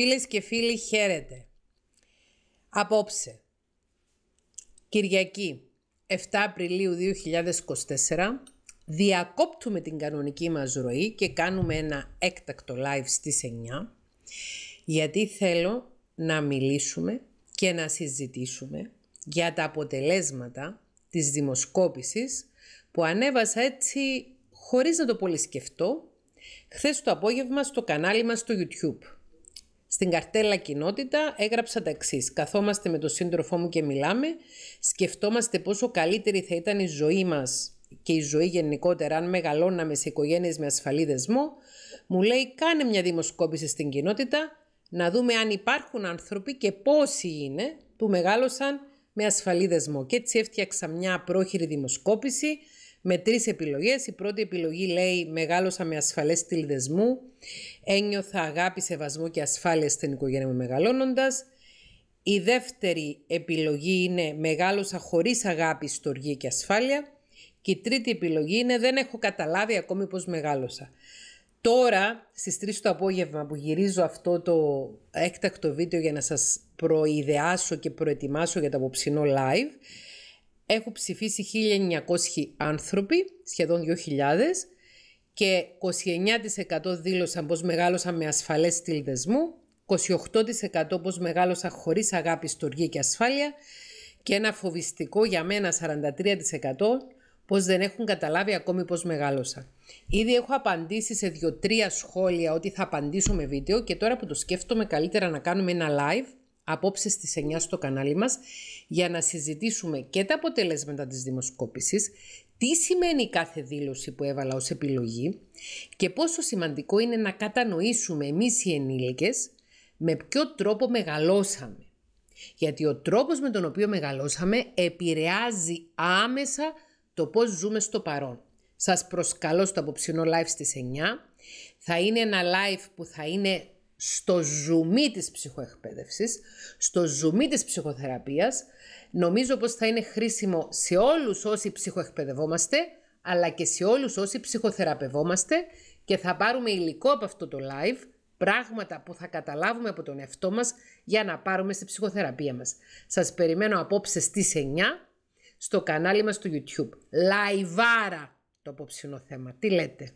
Φίλες και φίλοι, χαίρετε. Απόψε, Κυριακή, 7 Απριλίου 2024, διακόπτουμε την κανονική μας ροή και κάνουμε ένα έκτακτο live στις 9, γιατί θέλω να μιλήσουμε και να συζητήσουμε για τα αποτελέσματα της δημοσκόπησης που ανέβασα έτσι χωρίς να το πολύ σκεφτώ, χθες το απόγευμα στο κανάλι μας στο YouTube. Στην καρτέλα κοινότητα έγραψα τα εξής. Καθόμαστε με τον σύντροφό μου και μιλάμε. Σκεφτόμαστε πόσο καλύτερη θα ήταν η ζωή μας και η ζωή γενικότερα, αν μεγαλώναμε σε οικογένειες με ασφαλή δεσμό. Μου λέει: Κάνε μια δημοσκόπηση στην κοινότητα, να δούμε αν υπάρχουν άνθρωποι και πόσοι είναι που μεγάλωσαν με ασφαλή δεσμό. Και έτσι έφτιαξα μια πρόχειρη δημοσκόπηση με τρεις επιλογές. Η πρώτη επιλογή λέει «Μεγάλωσα με ασφαλές στυλ δεσμού, ένιωθα αγάπη, σεβασμό και ασφάλεια στην οικογένεια μου μεγαλώνοντας». Η δεύτερη επιλογή είναι «Μεγάλωσα χωρίς αγάπη, στοργή και ασφάλεια». Και η τρίτη επιλογή είναι «Δεν έχω καταλάβει ακόμη πώς μεγάλωσα». Τώρα, στις 3 το απόγευμα που γυρίζω αυτό το έκτακτο βίντεο για να σας προειδεάσω και προετοιμάσω για το απόψινό live, έχουν ψηφίσει 1.900 άνθρωποι, σχεδόν 2.000 και 29% δήλωσαν πως μεγάλωσαν με ασφαλές στυλ δεσμού, 28% πως μεγάλωσαν χωρίς αγάπη, στοργή και ασφάλεια και ένα φοβιστικό για μένα 43% πως δεν έχουν καταλάβει ακόμη πως μεγάλωσα. Ήδη έχω απαντήσει σε δύο-τρία σχόλια ότι θα απαντήσω με βίντεο και τώρα που το σκέφτομαι καλύτερα να κάνουμε ένα live απόψε στις 9 στο κανάλι μας για να συζητήσουμε και τα αποτελέσματα της δημοσκόπησης, τι σημαίνει κάθε δήλωση που έβαλα ως επιλογή και πόσο σημαντικό είναι να κατανοήσουμε εμείς οι ενήλικες με ποιο τρόπο μεγαλώσαμε. Γιατί ο τρόπος με τον οποίο μεγαλώσαμε επηρεάζει άμεσα το πώς ζούμε στο παρόν. Σας προσκαλώ στο απόψινό live στις 9. Θα είναι ένα live που θα είναι στο ζουμί της ψυχοεκπαίδευσης, στο ζουμί της ψυχοθεραπείας. Νομίζω πως θα είναι χρήσιμο σε όλους όσοι ψυχοεκπαιδευόμαστε, αλλά και σε όλους όσοι ψυχοθεραπευόμαστε και θα πάρουμε υλικό από αυτό το live, πράγματα που θα καταλάβουμε από τον εαυτό μας για να πάρουμε στη ψυχοθεραπεία μας. Σας περιμένω απόψε στις 9 στο κανάλι μας στο YouTube. Λαϊβάρα το απόψινο θέμα. Τι λέτε.